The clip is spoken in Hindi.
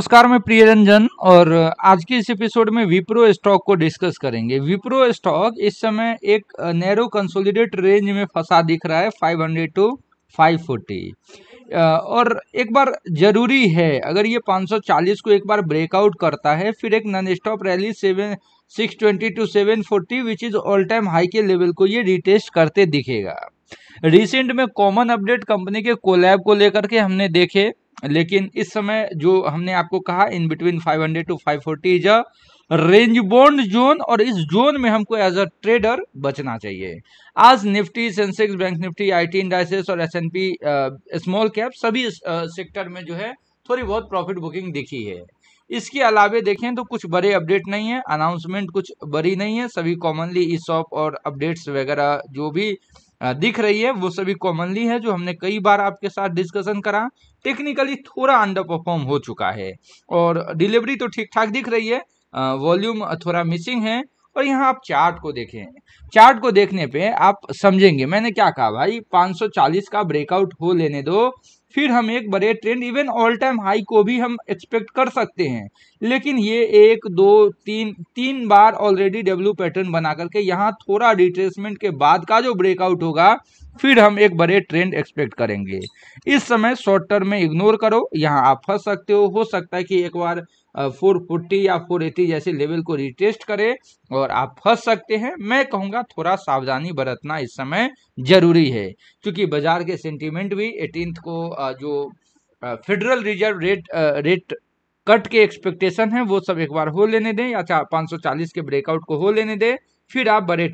नमस्कार मैं प्रिय रंजन और आज के इस एपिसोड में विप्रो स्टॉक को डिस्कस करेंगे विप्रो स्टॉक इस समय एक नैरो कंसोलिडेट रेंज में फंसा दिख रहा है 500 टू 540 और एक बार जरूरी है अगर ये 540 को एक बार ब्रेकआउट करता है फिर एक non stop rally seven six twenty to seven forty which is all time high के लेवल को ये रिटेस्ट करते दिखेगा रिसेंट में कॉमन अपडेट कंपनी के कोलैब को लेकर के हमने देखे लेकिन इस समय जो हमने आपको कहा in between 500 to forty is a range bound zone और इस जोन में हमको एज अ ट्रेडर बचना चाहिए आज Nifty Sensex Bank Nifty I T indices और S and P small cap सभी सेक्टर में जो है थोड़ी बहुत प्रॉफिट बुकिंग दिखी है इसके अलावे देखें तो कुछ बड़े अपडेट नहीं है अनाउंसमेंट कुछ बड़ी नहीं है सभी कॉमनली ई शॉप और अपडेट्स वगैरह जो भी दिख रही है वो सभी कॉमनली है जो हमने कई बार आपके साथ डिस्कशन करा टेक्निकली थोड़ा अंडर परफॉर्म हो चुका है और डिलीवरी तो ठीक ठाक दिख रही है वॉल्यूम थोड़ा मिसिंग है और यहाँ आप चार्ट को देखें चार्ट को देखने पे आप समझेंगे मैंने क्या कहा भाई 540 का ब्रेकआउट हो लेने दो फिर हम एक बड़े trend even all time high को भी हम एक्सपेक्ट कर सकते हैं लेकिन ये एक दो तीन तीन बार ऑलरेडी डब्ल्यू पैटर्न बना करके यहाँ थोड़ा रिट्रेसमेंट के बाद का जो ब्रेकआउट होगा फिर हम एक बड़े ट्रेंड एक्सपेक्ट करेंगे इस समय शॉर्ट टर्म में इग्नोर करो यहाँ आप फंस सकते हो हो सकता है कि एक बार फोर फोर्टी या फोर एटी जैसे लेवल को रिटेस्ट करे और आप फंस सकते हैं मैं कहूँगा थोड़ा सावधानी बरतना इस समय जरूरी है क्योंकि बाजार के सेंटिमेंट भी एटीन को जो Federal Reserve rate rate cut के एक्सपेक्टेशन है वो सब एक बार हो लेने दें या पाँच सौ चालीस के ब्रेकआउट को हो लेने दें फिर आप बड़े